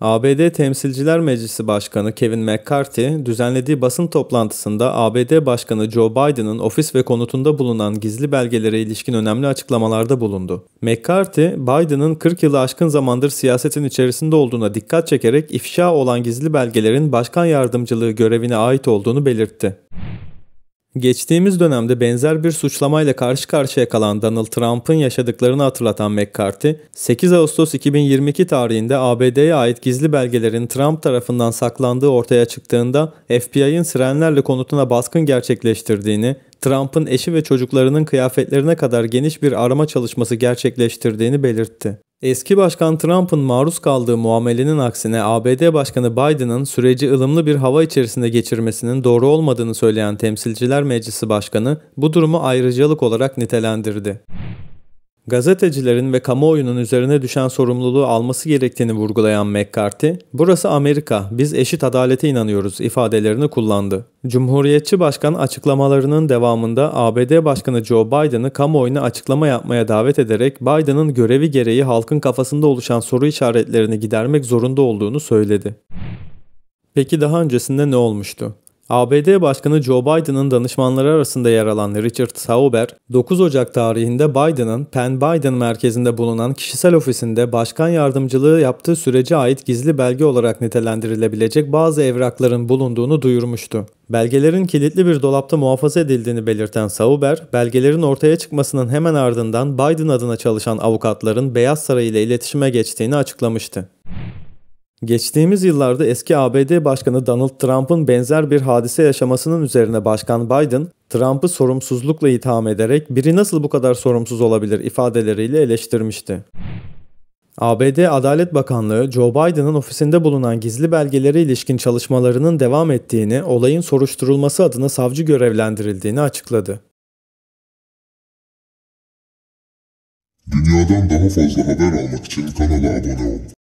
ABD Temsilciler Meclisi Başkanı Kevin McCarthy düzenlediği basın toplantısında ABD Başkanı Joe Biden'ın ofis ve konutunda bulunan gizli belgelere ilişkin önemli açıklamalarda bulundu. McCarthy, Biden'ın 40 yılı aşkın zamandır siyasetin içerisinde olduğuna dikkat çekerek ifşa olan gizli belgelerin başkan yardımcılığı görevine ait olduğunu belirtti. Geçtiğimiz dönemde benzer bir suçlamayla karşı karşıya kalan Donald Trump'ın yaşadıklarını hatırlatan McCarthy, 8 Ağustos 2022 tarihinde ABD'ye ait gizli belgelerin Trump tarafından saklandığı ortaya çıktığında FBI'ın sirenlerle konutuna baskın gerçekleştirdiğini, Trump'ın eşi ve çocuklarının kıyafetlerine kadar geniş bir arama çalışması gerçekleştirdiğini belirtti. Eski Başkan Trump'ın maruz kaldığı muamelenin aksine ABD Başkanı Biden'ın süreci ılımlı bir hava içerisinde geçirmesinin doğru olmadığını söyleyen Temsilciler Meclisi Başkanı bu durumu ayrıcalık olarak nitelendirdi gazetecilerin ve kamuoyunun üzerine düşen sorumluluğu alması gerektiğini vurgulayan McCarthy, "Burası Amerika, biz eşit adalete inanıyoruz." ifadelerini kullandı. Cumhuriyetçi başkan açıklamalarının devamında ABD Başkanı Joe Biden'ı kamuoyuna açıklama yapmaya davet ederek Biden'ın görevi gereği halkın kafasında oluşan soru işaretlerini gidermek zorunda olduğunu söyledi. Peki daha öncesinde ne olmuştu? ABD Başkanı Joe Biden'ın danışmanları arasında yer alan Richard Sauber, 9 Ocak tarihinde Biden'ın Penn Biden merkezinde bulunan kişisel ofisinde başkan yardımcılığı yaptığı sürece ait gizli belge olarak nitelendirilebilecek bazı evrakların bulunduğunu duyurmuştu. Belgelerin kilitli bir dolapta muhafaza edildiğini belirten Sauber, belgelerin ortaya çıkmasının hemen ardından Biden adına çalışan avukatların Beyaz Saray ile iletişime geçtiğini açıklamıştı. Geçtiğimiz yıllarda eski ABD Başkanı Donald Trump'ın benzer bir hadise yaşamasının üzerine Başkan Biden, Trump'ı sorumsuzlukla itham ederek biri nasıl bu kadar sorumsuz olabilir ifadeleriyle eleştirmişti. ABD Adalet Bakanlığı, Joe Biden'ın ofisinde bulunan gizli belgelere ilişkin çalışmalarının devam ettiğini, olayın soruşturulması adına savcı görevlendirildiğini açıkladı. Dünyadan daha fazla haber almak için kanala abone ol.